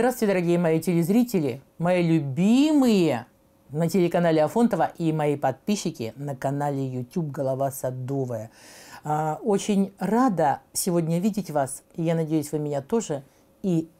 Здравствуйте, дорогие мои телезрители, мои любимые на телеканале Афонтова и мои подписчики на канале YouTube «Голова садовая». А, очень рада сегодня видеть вас, я надеюсь, вы меня тоже, и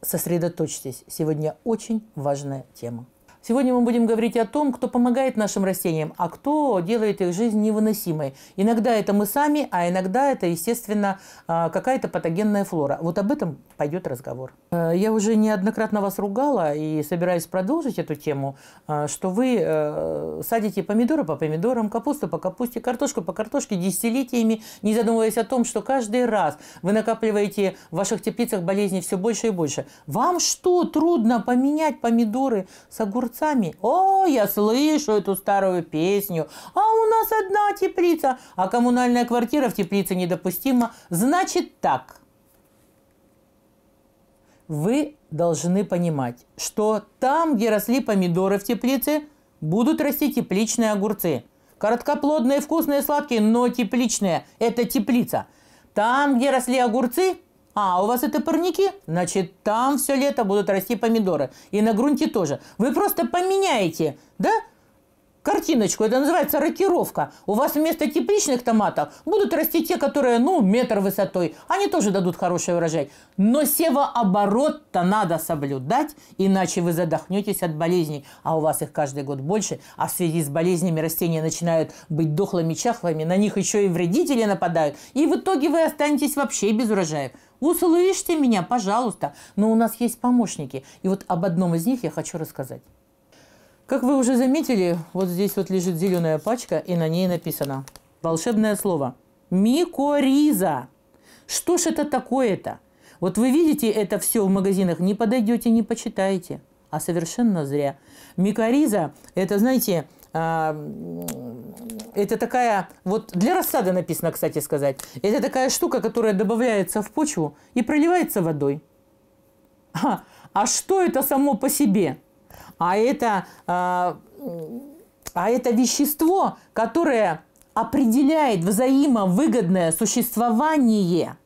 сосредоточьтесь, сегодня очень важная тема. Сегодня мы будем говорить о том, кто помогает нашим растениям, а кто делает их жизнь невыносимой. Иногда это мы сами, а иногда это, естественно, а, какая-то патогенная флора. Вот об этом пойдет разговор. Э, я уже неоднократно вас ругала и собираюсь продолжить эту тему, э, что вы э, садите помидоры по помидорам, капусту по капусте, картошку по картошке десятилетиями, не задумываясь о том, что каждый раз вы накапливаете в ваших теплицах болезней все больше и больше. Вам что, трудно поменять помидоры с огурцами? продавцами. «О, я слышу эту старую песню! А у нас одна теплица, а коммунальная квартира в теплице недопустима. Значит так!» Вы должны понимать, что там, где росли помидоры в теплице, будут расти тепличные огурцы. Короткоплодные, вкусные, сладкие, но тепличные – это теплица. Там, где росли огурцы – а, у вас это парники? Значит, там все лето будут расти помидоры. И на грунте тоже. Вы просто поменяете, да, картиночку, это называется рокировка. У вас вместо тепличных томатов будут расти те, которые, ну, метр высотой. Они тоже дадут хороший урожай. Но севооборот-то надо соблюдать, иначе вы задохнетесь от болезней. А у вас их каждый год больше. А в связи с болезнями растения начинают быть дохлыми, чахлыми. На них еще и вредители нападают. И в итоге вы останетесь вообще без урожая. Услышьте меня, пожалуйста. Но у нас есть помощники. И вот об одном из них я хочу рассказать. Как вы уже заметили, вот здесь вот лежит зеленая пачка, и на ней написано волшебное слово «микориза». Что ж это такое-то? Вот вы видите это все в магазинах, не подойдете, не почитаете. А совершенно зря. Микориза – это, знаете, а, это такая, вот для рассады написано, кстати сказать, это такая штука, которая добавляется в почву и проливается водой. А, а что это само по себе? а это, а, а это вещество, которое определяет взаимовыгодное существование,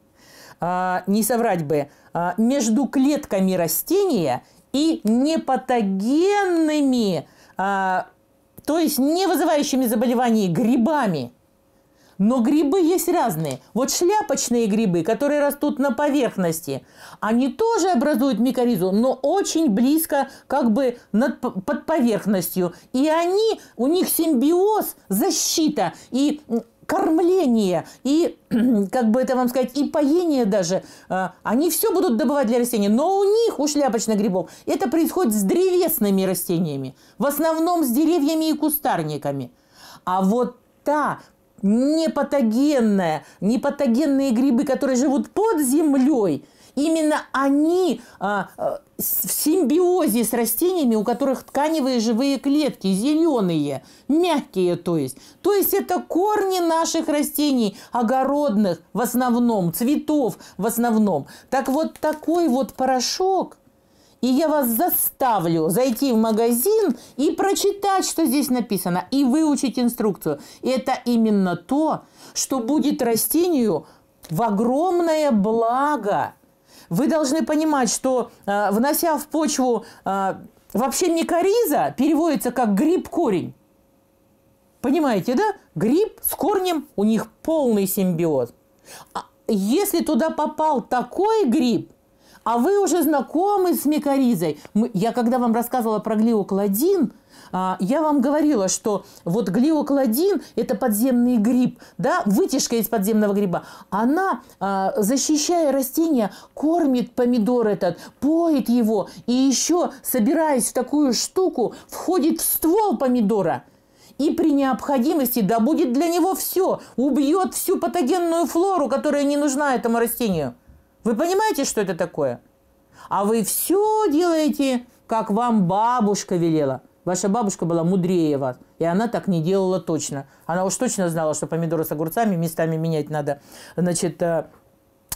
а, не соврать бы, а, между клетками растения и непатогенными, то есть не вызывающими заболеваний грибами – но грибы есть разные. Вот шляпочные грибы, которые растут на поверхности, они тоже образуют микоризу, но очень близко как бы над, под поверхностью. И они, у них симбиоз, защита и кормление и, как бы это вам сказать, и поение даже, а, они все будут добывать для растений. Но у них, у шляпочных грибов, это происходит с древесными растениями. В основном с деревьями и кустарниками. А вот та непатогенная непатогенные грибы, которые живут под землей, именно они а, а в симбиозе с растениями, у которых тканевые живые клетки, зеленые, мягкие, то есть. То есть это корни наших растений, огородных в основном, цветов в основном. Так вот такой вот порошок – и я вас заставлю зайти в магазин и прочитать, что здесь написано, и выучить инструкцию. И это именно то, что будет растению в огромное благо. Вы должны понимать, что э, внося в почву э, вообще не кориза, переводится как гриб-корень. Понимаете, да? Гриб с корнем, у них полный симбиоз. А если туда попал такой гриб, а вы уже знакомы с микоризой. Мы, я когда вам рассказывала про глиокладин, а, я вам говорила, что вот глиокладин – это подземный гриб, да, вытяжка из подземного гриба. Она, а, защищая растения, кормит помидор этот, поет его, и еще, собираясь в такую штуку, входит в ствол помидора – и при необходимости добудет для него все, убьет всю патогенную флору, которая не нужна этому растению. Вы понимаете, что это такое? А вы все делаете, как вам бабушка велела. Ваша бабушка была мудрее вас, и она так не делала точно. Она уж точно знала, что помидоры с огурцами местами менять надо. Значит, э,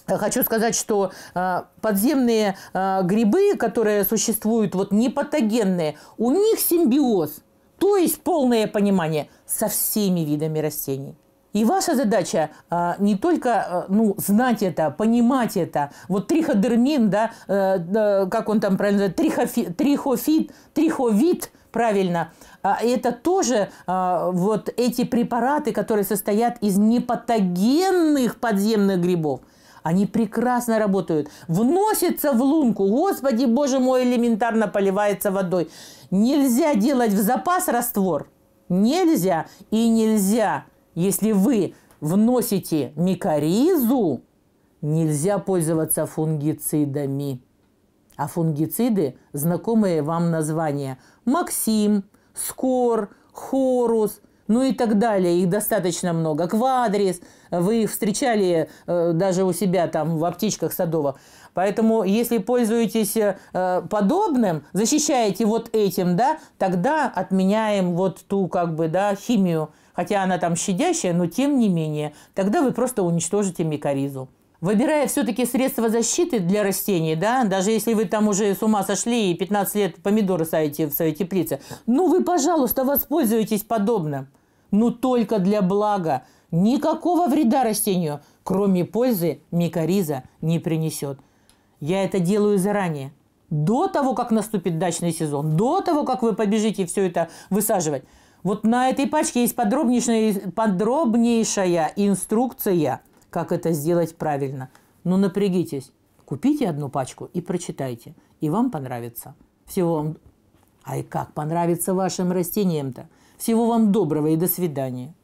Хочу сказать, что э, подземные э, грибы, которые существуют, вот непатогенные, у них симбиоз, то есть полное понимание со всеми видами растений. И ваша задача а, не только а, ну, знать это, понимать это. Вот триходермин, да, э, да как он там правильно называется, трихофи, трихофит, триховид, правильно, а, это тоже а, вот эти препараты, которые состоят из непатогенных подземных грибов. Они прекрасно работают. Вносится в лунку. Господи, боже мой, элементарно поливается водой. Нельзя делать в запас раствор. Нельзя и нельзя если вы вносите микоризу, нельзя пользоваться фунгицидами. А фунгициды – знакомые вам названия. Максим, Скор, Хорус, ну и так далее. Их достаточно много. Квадрис. Вы их встречали э, даже у себя там в аптечках садовых. Поэтому, если пользуетесь э, подобным, защищаете вот этим, да, тогда отменяем вот ту как бы, да, химию хотя она там щадящая, но тем не менее, тогда вы просто уничтожите микоризу. Выбирая все-таки средства защиты для растений, да, даже если вы там уже с ума сошли и 15 лет помидоры садите в своей теплице, ну вы, пожалуйста, воспользуйтесь подобным. Но ну только для блага. Никакого вреда растению, кроме пользы, микориза не принесет. Я это делаю заранее. До того, как наступит дачный сезон, до того, как вы побежите все это высаживать. Вот на этой пачке есть подробнейшая, подробнейшая инструкция, как это сделать правильно. Ну, напрягитесь. Купите одну пачку и прочитайте. И вам понравится. Всего вам... А и как понравится вашим растениям-то? Всего вам доброго и до свидания.